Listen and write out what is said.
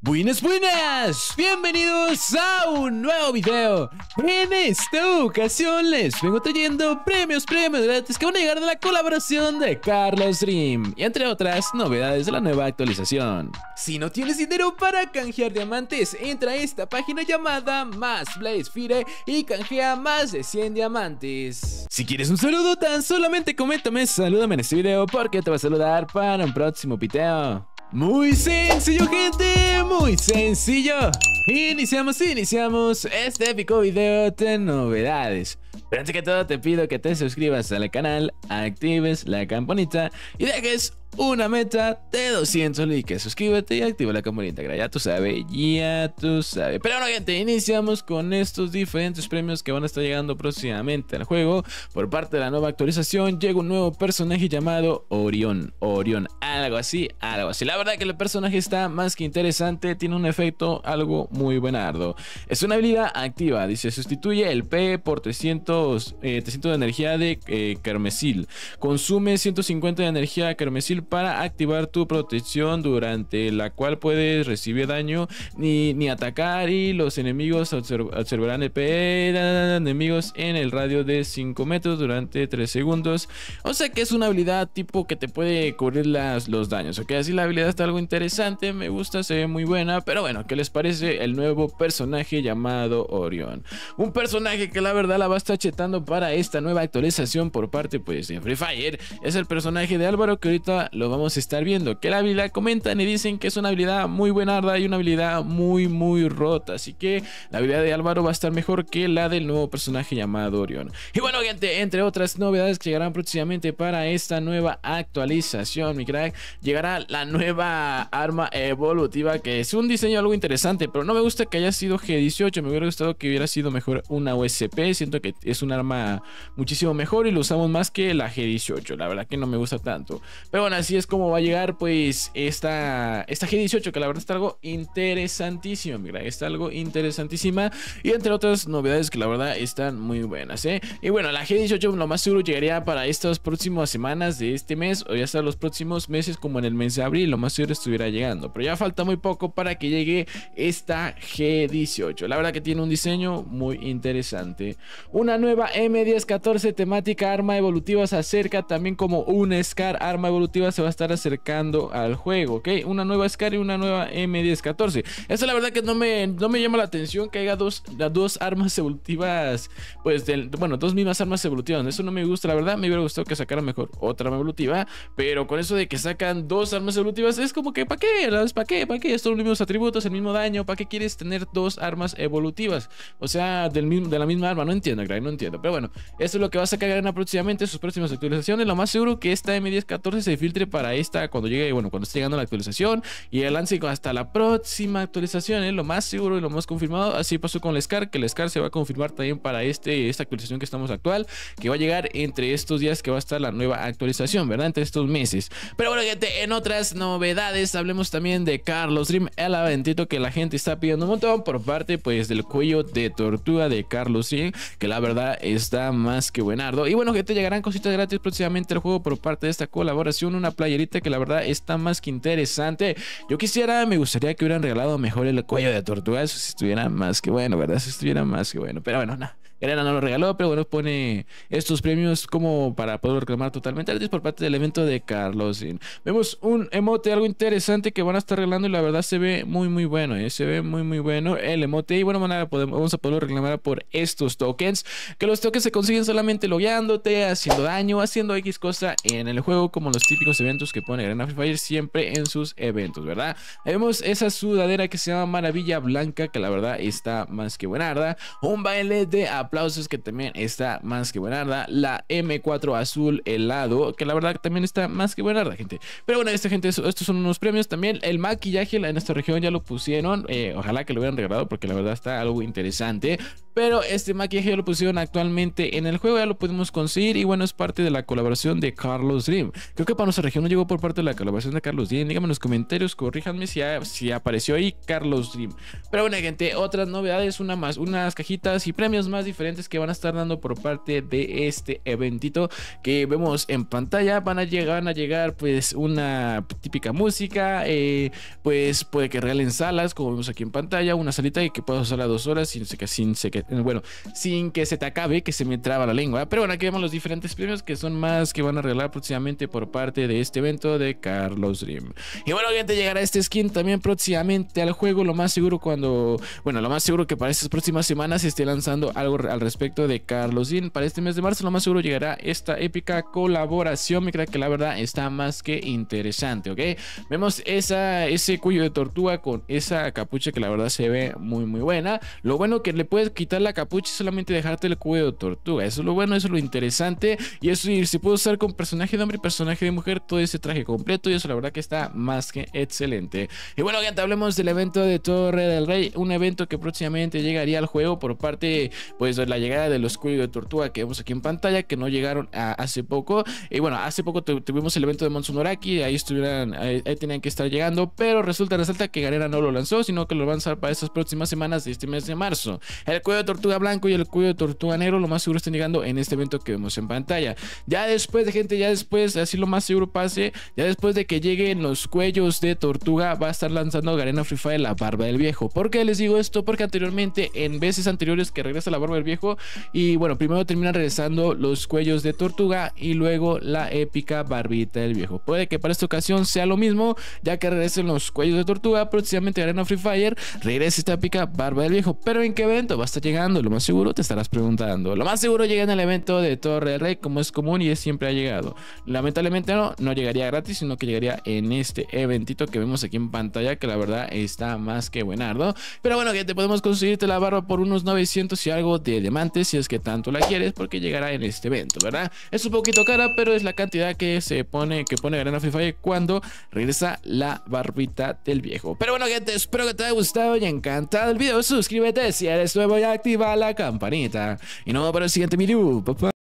Buenas, buenas, bienvenidos a un nuevo video En esta ocasión les vengo trayendo premios, premios gratis que van a llegar de la colaboración de Carlos Dream Y entre otras novedades de la nueva actualización Si no tienes dinero para canjear diamantes, entra a esta página llamada Más Blaze Fire Y canjea más de 100 diamantes Si quieres un saludo tan solamente coméntame, salúdame en este video porque te voy a saludar para un próximo piteo muy sencillo gente, muy sencillo Iniciamos, iniciamos este épico video de novedades pero antes que todo te pido que te suscribas al canal, actives la campanita y dejes una meta de 200 likes. Suscríbete y activa la campanita, ya tú sabes, ya tú sabes. Pero bueno, gente, iniciamos con estos diferentes premios que van a estar llegando próximamente al juego. Por parte de la nueva actualización, llega un nuevo personaje llamado Orión. Orión, algo así, algo así. La verdad que el personaje está más que interesante, tiene un efecto algo muy buenardo. Es una habilidad activa, dice, sustituye el P por 300, 300 eh, de energía de eh, carmesil. Consume 150 de energía de carmesil para activar tu protección durante la cual puedes recibir daño ni, ni atacar y los enemigos observarán EP enemigos en el radio de 5 metros durante 3 segundos. O sea que es una habilidad tipo que te puede cubrir las, los daños. Ok, así la habilidad está algo interesante, me gusta, se ve muy buena. Pero bueno, ¿qué les parece el nuevo personaje llamado Orion Un personaje que la verdad la va a estar chetando para esta nueva actualización por parte pues de Free Fire. Es el personaje de Álvaro que ahorita lo vamos a estar viendo. Que la habilidad comentan y dicen que es una habilidad muy buena buenarda y una habilidad muy, muy rota. Así que la habilidad de Álvaro va a estar mejor que la del nuevo personaje llamado Orion Y bueno, gente, entre otras novedades que llegarán próximamente para esta nueva actualización, mi crack, llegará la nueva arma evolutiva que es un diseño algo interesante, pero no me gusta que haya sido G18. Me hubiera gustado que hubiera sido mejor una USP. Siento que es un arma muchísimo mejor y lo usamos más que la G18. La verdad que no me gusta tanto. Pero bueno, así es como va a llegar pues esta, esta G18 que la verdad está algo Interesantísimo, mira, está algo interesantísima y entre otras novedades que la verdad están muy buenas, ¿eh? Y bueno, la G18 lo más seguro llegaría para estas próximas semanas de este mes o ya hasta los próximos meses como en el mes de abril, lo más seguro estuviera llegando, pero ya falta muy poco para que llegue esta G18. La verdad que tiene un diseño muy interesante. Una nueva M1014 temática arma evolutiva se acerca también como un SCAR arma evolutiva se va a estar acercando al juego, ¿ok? Una nueva SCAR y una nueva M1014. eso la verdad que no me, no me llama la atención que haya dos, las dos armas evolutivas, pues, del, bueno, dos mismas armas evolutivas. Eso no me gusta, la verdad. Me hubiera gustado que sacaran mejor otra arma evolutiva, pero con eso de que sacan dos armas evolutivas es como que, ¿para qué? ¿Para qué? ¿Para qué? Estos los mismos atributos, el mismo daño, ¿para qué quieres tener dos armas evolutivas? O sea, del de la misma arma, no entiendo, Greg, no entiendo. Pero bueno, eso es lo que va a sacar en aproximadamente sus próximas actualizaciones. Lo más seguro que esta M1014 se filtre para esta cuando llegue, bueno, cuando esté llegando la actualización y el lance hasta la próxima actualización, lo más seguro y lo más confirmado. Así pasó con el SCAR, que el SCAR se va a confirmar también para este, esta actualización que estamos actual, que va a llegar entre estos días que va a estar la nueva actualización, ¿verdad? Entre estos meses. Pero bueno, gente, en otras novedades, hablemos también de Carlos Dream, el aventito que la gente está pidiendo un montón por parte, pues, del cuello de tortuga de Carlos Dream, que la verdad está más que buenardo. Y bueno, gente, llegarán cositas gratis próximamente al juego por parte de esta colaboración, una playerita que la verdad está más que interesante. Yo quisiera, me gustaría que hubieran regalado mejor el cuello de tortuga. Eso si estuviera más que bueno, ¿verdad? Si estuviera más que bueno. Pero bueno, nada. Garena no lo regaló, pero bueno, pone estos premios como para poder reclamar totalmente antes por parte del evento de Carlos. Vemos un emote, algo interesante que van a estar regalando y la verdad se ve muy, muy bueno. ¿eh? Se ve muy, muy bueno el emote. Y bueno, vamos a poder reclamar por estos tokens. Que los tokens se consiguen solamente logueándote, haciendo daño, haciendo X cosa en el juego, como los típicos eventos que pone Garena Free Fire siempre en sus eventos, ¿verdad? vemos esa sudadera que se llama Maravilla Blanca, que la verdad está más que buena ¿Verdad? Un baile de aplausos, que también está más que buenarda. La M4 azul helado, que la verdad también está más que buena la gente. Pero bueno, esta gente, estos son unos premios también. El maquillaje en esta región ya lo pusieron. Eh, ojalá que lo hubieran regalado porque la verdad está algo interesante. Pero este maquillaje lo pusieron actualmente en el juego, ya lo pudimos conseguir y bueno, es parte de la colaboración de Carlos Dream. Creo que para nuestra región no llegó por parte de la colaboración de Carlos Dream. Díganme en los comentarios, corríjanme si, apareció ahí Carlos Dream. Pero bueno, gente, otras novedades, una más, unas cajitas y premios más diferentes que van a estar dando por parte de este eventito que vemos en pantalla. Van a llegar, a llegar pues una típica música, eh, pues puede que regalen salas, como vemos aquí en pantalla, una salita y que puedas usar a dos horas sin, sin, eh, bueno, sin que se te acabe, que se me traba la lengua. Pero bueno, aquí vemos los diferentes premios que son más que van a regalar próximamente por parte de este evento de Carlos Dream. Y bueno, gente, llegará este skin también próximamente al juego. Lo más seguro cuando, bueno, lo más seguro que para estas próximas semanas se esté lanzando algo al respecto de Carlos Dream. Para este mes de marzo, lo más seguro llegará esta épica colaboración. Me creo que la verdad está más que interesante, ¿ok? Vemos esa, ese cuello de tortuga con esa capucha que la verdad se ve muy, muy buena. Lo bueno que le puedes quitar la capucha y solamente dejarte el cuello de tortuga. Eso es lo bueno, eso es lo interesante. Y eso y se puede usar con personaje de hombre y personaje de mujer todo ese traje completo. Y eso la verdad que está más que excelente. Y bueno, te hablemos del evento de Torre del Rey. Un evento que próximamente llegaría al juego por parte pues, de la llegada de los cuellos de tortuga que vemos aquí en pantalla, que no llegaron hace poco. Y bueno, hace poco tuvimos el evento de Monsunoraki. Ahí estuvieran, ahí, tenían que estar llegando. Pero resulta, resulta que Garena no lo lanzó, sino que lo va a lanzar para estas próximas semanas de este mes de marzo. El cuello de tortuga blanco y el cuello de tortuga negro, lo más seguro está llegando en este evento que vemos en pantalla. Ya después de gente, ya después, así lo más seguro pase, ya después de que lleguen los cuellos de tortuga, va a estar lanzando Garena Free Fire la barba del viejo. ¿Por qué les digo esto? Porque anteriormente, en veces anteriores que regresa la barba del viejo, y bueno, primero termina regresando los cuellos de tortuga y luego la épica barbita del viejo. Puede que para esta ocasión sea lo mismo, ya que regresen los cuellos de tortuga, próximamente Garena Free Fire, regresa esta épica barba del viejo. Pero en qué evento va a estar llegando, lo más seguro te estarás preguntando. Lo más seguro llega en el evento de Torre del Rey como es común y es, siempre ha llegado. Lamentablemente no, no llegaría gratis, sino que llegaría en este eventito que vemos aquí en pantalla, que la verdad está más que buenardo. Pero bueno, que te podemos conseguirte la barba por unos 900 y algo de diamantes si es que tanto la quieres, porque llegará en este evento, ¿verdad? Es un poquito cara, pero es la cantidad que se pone, que pone cuando regresa la barbita del viejo. Pero bueno, gente, espero que te haya gustado y encantado el video. Suscríbete si eres nuevo ya activa la campanita. Y nos vemos para el siguiente video, papá.